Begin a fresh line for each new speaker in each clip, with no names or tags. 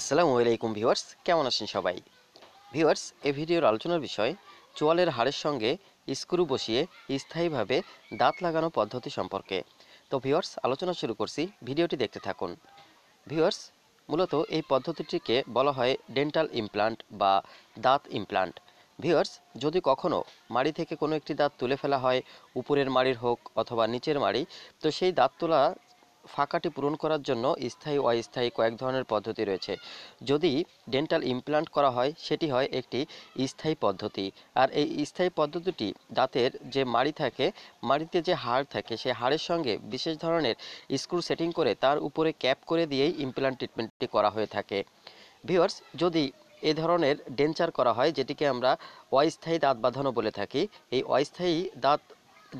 আসসালামু আলাইকুম ভিউয়ার্স কেমন আছেন সবাই ভিউয়ার্স এই ভিডিওর আলোচনার বিষয় চোয়ালের হাড়ের সঙ্গে স্ক্রু বসিয়ে স্থায়ীভাবে দাঁত লাগানো পদ্ধতি সম্পর্কে তো ভিউয়ার্স আলোচনা শুরু করছি ভিডিওটি দেখতে থাকুন ভিউয়ার্স মূলত এই পদ্ধতিটিকে বলা হয় ডেন্টাল ইমপ্লান্ট বা দাঁত ইমপ্লান্ট ভিউয়ার্স যদি কখনও মাড়ি থেকে কোনো একটি দাঁত তুলে ফেলা হয় উপরের মাড়ির হোক অথবা নিচের মাড়ি তো সেই দাঁত তোলা ফাঁকাটি পূরণ করার জন্য স্থায়ী অস্থায়ী কয়েক ধরনের পদ্ধতি রয়েছে যদি ডেন্টাল ইমপ্লান্ট করা হয় সেটি হয় একটি স্থায়ী পদ্ধতি আর এই স্থায়ী পদ্ধতিটি দাঁতের যে মাড়ি থাকে মাড়িতে যে হাড় থাকে সেই হাড়ের সঙ্গে বিশেষ ধরনের স্ক্রু সেটিং করে তার উপরে ক্যাপ করে দিয়েই ইমপ্লান্ট ট্রিটমেন্টটি করা হয়ে থাকে ভিওর্স যদি এ ধরনের ডেঞ্চার করা হয় যেটিকে আমরা অস্থায়ী দাঁত বাঁধানো বলে থাকি এই অস্থায়ী দাঁত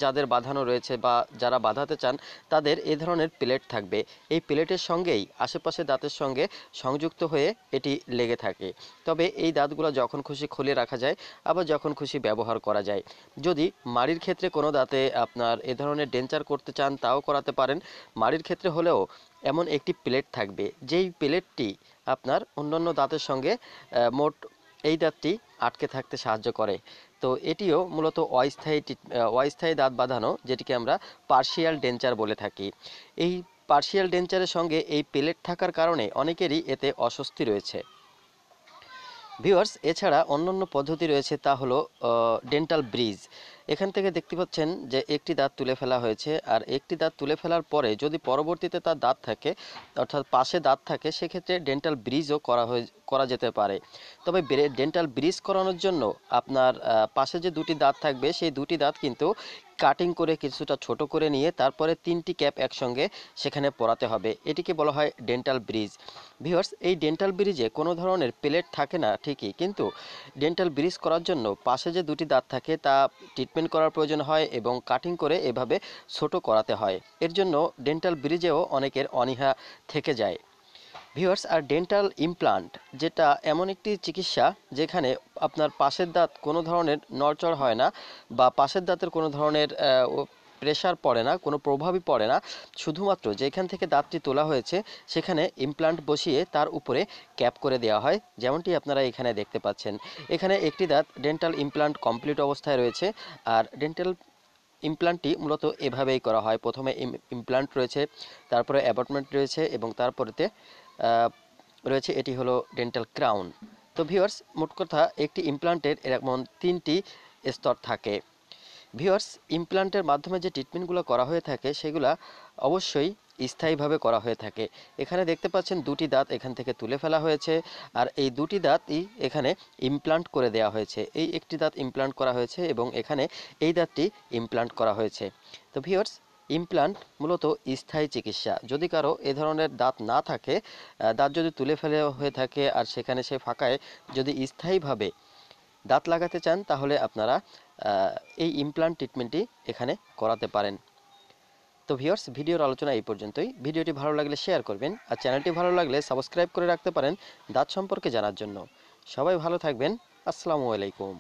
যাদের বাঁধানো রয়েছে বা যারা বাঁধাতে চান তাদের এ ধরনের প্লেট থাকবে এই প্লেটের সঙ্গেই আশেপাশে দাঁতের সঙ্গে সংযুক্ত হয়ে এটি লেগে থাকে তবে এই দাঁতগুলো যখন খুশি খুলে রাখা যায় আবার যখন খুশি ব্যবহার করা যায় যদি মাড়ির ক্ষেত্রে কোনো দাঁতে আপনার এ ধরনের ডেঞ্চার করতে চান তাও করাতে পারেন মাড়ির ক্ষেত্রে হলেও এমন একটি প্লেট থাকবে যেই প্লেটটি আপনার অন্যান্য দাঁতের সঙ্গে মোট এই দাঁতটি আটকে থাকতে সাহায্য করে তো এটিও মূলত অস্থায়ী অস্থায়ী দাঁত বাঁধানো যেটিকে আমরা পার্শিয়াল ডেঞ্চার বলে থাকি এই পার্শিয়াল ডেঞ্চারের সঙ্গে এই পেলেট থাকার কারণে অনেকেরই এতে অস্বস্তি রয়েছে ভিওয়ার্স এছাড়া অন্যান্য পদ্ধতি রয়েছে তা হলো ডেন্টাল ব্রিজ এখান থেকে দেখতে পাচ্ছেন যে একটি দাঁত তুলে ফেলা হয়েছে আর একটি দাঁত তুলে ফেলার পরে যদি পরবর্তীতে তার দাঁত থাকে অর্থাৎ পাশে দাঁত থাকে সেক্ষেত্রে ডেন্টাল ব্রিজও করা হয়ে করা যেতে পারে তবে ডেন্টাল ব্রিজ করানোর জন্য আপনার পাশে যে দুটি দাঁত থাকবে সেই দুটি দাঁত কিন্তু কাটিং করে কিছুটা ছোট করে নিয়ে তারপরে তিনটি ক্যাপ একসঙ্গে সেখানে পরাতে হবে এটিকে বলা হয় ডেন্টাল ব্রিজ ভিওর্স এই ডেন্টাল ব্রিজে কোনো ধরনের প্লেট থাকে না ঠিকই কিন্তু ডেন্টাল ব্রিজ করার জন্য পাশে যে দুটি দাঁত থাকে তা ট্রিটমেন্ট করার প্রয়োজন হয় এবং কাটিং করে এভাবে ছোট করাতে হয় এর জন্য ডেন্টাল ব্রিজেও অনেকের অনীহা থেকে যায় ভিওয়ার্স আর ডেন্টাল ইমপ্লান্ট যেটা এমন একটি চিকিৎসা যেখানে আপনার পাশের দাঁত কোনো ধরনের নড়চড় হয় না বা পাশের দাঁতের কোনো ধরনের প্রেশার পড়ে না কোনো প্রভাবই পড়ে না শুধুমাত্র যেখান থেকে দাঁতটি তোলা হয়েছে সেখানে ইমপ্লান্ট বসিয়ে তার উপরে ক্যাপ করে দেওয়া হয় যেমনটি আপনারা এখানে দেখতে পাচ্ছেন এখানে একটি দাঁত ডেন্টাল ইমপ্লান্ট কমপ্লিট অবস্থায় রয়েছে আর ডেন্টাল ইমপ্লান্টটি মূলত এভাবেই করা হয় প্রথমে ইমপ্লান্ট রয়েছে তারপরে অ্যাবটমেন্ট রয়েছে এবং তারপরেতে রয়েছে এটি হলো ডেন্টাল ক্রাউন তো ভিওর্স মোট কথা একটি ইমপ্লান্টের এরকম তিনটি স্তর থাকে ভিওর্স ইমপ্লান্টের মাধ্যমে যে ট্রিটমেন্টগুলো করা হয়ে থাকে সেগুলো অবশ্যই স্থায়ীভাবে করা হয়ে থাকে এখানে দেখতে পাচ্ছেন দুটি দাঁত এখান থেকে তুলে ফেলা হয়েছে আর এই দুটি দাঁতই এখানে ইমপ্লান্ট করে দেওয়া হয়েছে এই একটি দাঁত ইমপ্লান্ট করা হয়েছে এবং এখানে এই দাঁতটি ইমপ্লান্ট করা হয়েছে তো ভিওর্স ইমপ্লান্ট মূলত স্থায়ী চিকিৎসা যদি কারো এ ধরনের দাঁত না থাকে দাঁত যদি তুলে ফেলে হয়ে থাকে আর সেখানে সে ফাঁকায় যদি স্থায়ীভাবে দাঁত লাগাতে চান তাহলে আপনারা এই ইমপ্লান্ট ট্রিটমেন্টটি এখানে করাতে পারেন তো ভিওর্স ভিডিওর আলোচনা এই পর্যন্তই ভিডিওটি ভালো লাগলে শেয়ার করবেন আর চ্যানেলটি ভালো লাগলে সাবস্ক্রাইব করে রাখতে পারেন দাঁত সম্পর্কে জানার জন্য সবাই ভালো থাকবেন আসসালামু আলাইকুম